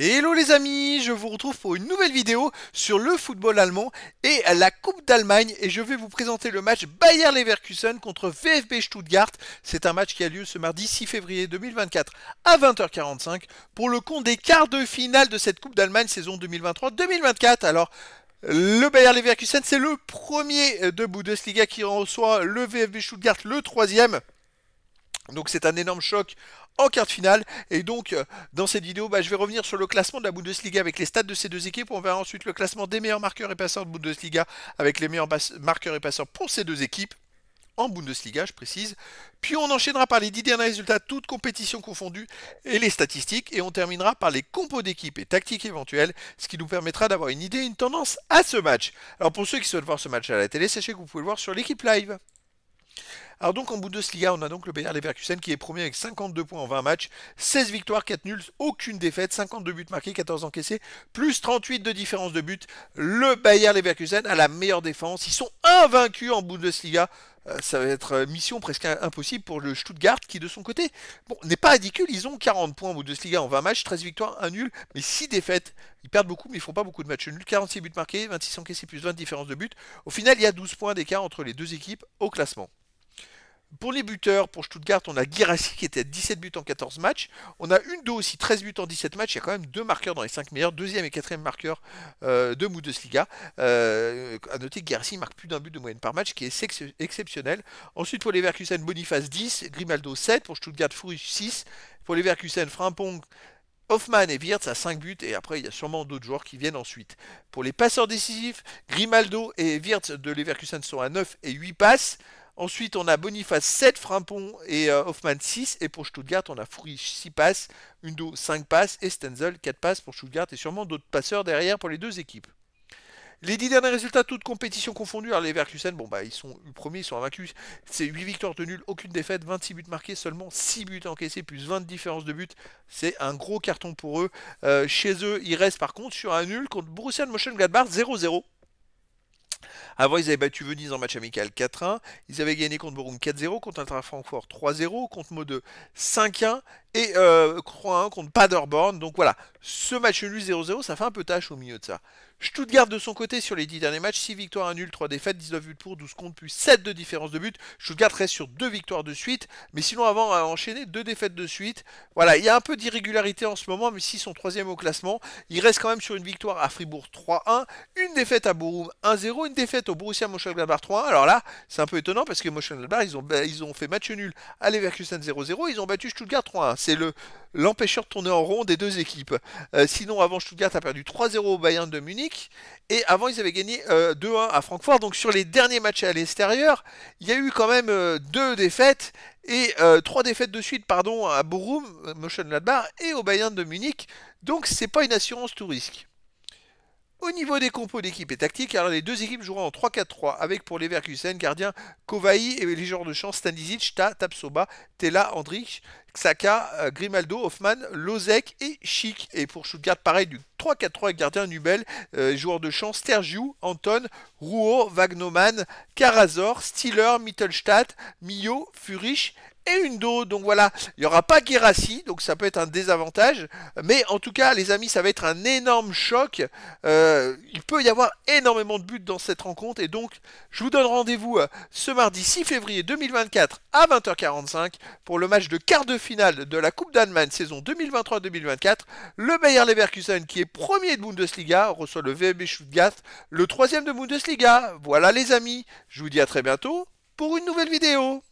Hello les amis, je vous retrouve pour une nouvelle vidéo sur le football allemand et la Coupe d'Allemagne et je vais vous présenter le match Bayer Leverkusen contre VfB Stuttgart. C'est un match qui a lieu ce mardi 6 février 2024 à 20h45 pour le compte des quarts de finale de cette Coupe d'Allemagne saison 2023-2024. Alors le Bayer Leverkusen, c'est le premier de Bundesliga qui reçoit le VfB Stuttgart, le troisième. Donc c'est un énorme choc en quart de finale. Et donc euh, dans cette vidéo, bah, je vais revenir sur le classement de la Bundesliga avec les stats de ces deux équipes. On verra ensuite le classement des meilleurs marqueurs et passeurs de Bundesliga avec les meilleurs marqueurs et passeurs pour ces deux équipes en Bundesliga, je précise. Puis on enchaînera par les 10 derniers résultats, toutes compétitions confondues, et les statistiques. Et on terminera par les compos d'équipe et tactiques éventuelles, ce qui nous permettra d'avoir une idée, une tendance à ce match. Alors pour ceux qui souhaitent voir ce match à la télé, sachez que vous pouvez le voir sur l'équipe live. Alors donc en bout de Bundesliga, on a donc le Bayer Leverkusen qui est premier avec 52 points en 20 matchs, 16 victoires, 4 nuls, aucune défaite, 52 buts marqués, 14 encaissés, plus 38 de différence de but. Le Bayer Leverkusen a la meilleure défense, ils sont invaincus en Bundesliga. Euh, ça va être euh, mission presque impossible pour le Stuttgart qui de son côté bon, n'est pas ridicule, ils ont 40 points en Bundesliga en 20 matchs, 13 victoires, 1 nul, mais 6 défaites. Ils perdent beaucoup mais ils ne font pas beaucoup de matchs nuls, 46 buts marqués, 26 encaissés plus 20 différences différence de buts, Au final, il y a 12 points d'écart entre les deux équipes au classement. Pour les buteurs, pour Stuttgart, on a Girassi qui était à 17 buts en 14 matchs. On a Undo aussi, 13 buts en 17 matchs. Il y a quand même deux marqueurs dans les 5 meilleurs, deuxième et quatrième marqueur euh, de Bundesliga. A euh, à noter que Girassi marque plus d'un but de moyenne par match, qui est exceptionnel. Ensuite, pour les Verkusen, Boniface 10, Grimaldo 7, pour Stuttgart, Fouris 6. Pour les Verkusen, Frimpong Hoffman et Wirtz à 5 buts et après il y a sûrement d'autres joueurs qui viennent ensuite. Pour les passeurs décisifs, Grimaldo et Wirtz de Leverkusen sont à 9 et 8 passes. Ensuite, on a Boniface 7, Frimpon et euh, Hoffman 6. Et pour Stuttgart, on a Fourish 6 passes, Undo 5 passes et Stenzel 4 passes pour Stuttgart et sûrement d'autres passeurs derrière pour les deux équipes. Les 10 derniers résultats, toutes compétitions confondues. Alors, les Verkusen, bon, bah, ils sont premiers, ils sont invaincus. C'est 8 victoires de nul, aucune défaite, 26 buts marqués, seulement 6 buts encaissés, plus 20 différences de buts. C'est un gros carton pour eux. Euh, chez eux, ils restent par contre sur un nul contre Borussia Mönchengladbach 0-0. Avant, ils avaient battu Venise en match amical 4-1. Ils avaient gagné contre Borum 4-0, contre Intra Francfort 3-0, contre Mode 5-1 et croix euh, 3-1 contre Paderborn. Donc voilà, ce match nul 0-0, ça fait un peu tâche au milieu de ça. Stuttgart de son côté sur les 10 derniers matchs, 6 victoires, 1 nul, 3 défaites, 19 buts pour, 12 comptes plus 7 de différence de but. Stuttgart reste sur 2 victoires de suite, mais sinon avant à enchaîner, 2 défaites de suite. Voilà, il y a un peu d'irrégularité en ce moment, mais s'ils sont troisième au classement, il reste quand même sur une victoire à Fribourg 3-1, une défaite à Borum 1-0, une défaite au Borussia Mönchengladbach 3-1. Alors là, c'est un peu étonnant parce que Mönchengladbach, ils ont, ils ont fait match nul à Leverkusen 0-0, ils ont battu Stuttgart 3-1. C'est le l'empêcheur de tourner en rond des deux équipes. Euh, sinon, avant Stuttgart a perdu 3-0 au Bayern de Munich. Et avant, ils avaient gagné 2-1 euh, à Francfort. Donc sur les derniers matchs à l'extérieur, il y a eu quand même euh, deux défaites et euh, trois défaites de suite, pardon, à Motion Ladbar et au Bayern de Munich. Donc c'est pas une assurance tout risque. Au niveau des compos d'équipe et tactique, alors les deux équipes joueront en 3-4-3 avec pour Leverkusen, gardien Kovaï et les joueurs de chance Stanisic, Tapsoba, Tela, Andrich. Xhaka, euh, Grimaldo, Hoffman, Lozek et Chic. Et pour Stuttgart, pareil, du 3-4-3 avec gardien Nubel, euh, joueur de chance Stergiou, Anton, Rouault, Wagnoman, Carazor, Stiller, Mittelstadt, Mio, Furich et une Donc voilà, il n'y aura pas Guérassi, donc ça peut être un désavantage. Mais en tout cas, les amis, ça va être un énorme choc. Euh, il peut y avoir énormément de buts dans cette rencontre. Et donc, je vous donne rendez-vous ce mardi 6 février 2024 à 20h45 pour le match de quart de finale de la Coupe d'Allemagne saison 2023-2024, le Bayer Leverkusen, qui est premier de Bundesliga, reçoit le VB Stuttgart, le troisième de Bundesliga. Voilà les amis, je vous dis à très bientôt pour une nouvelle vidéo.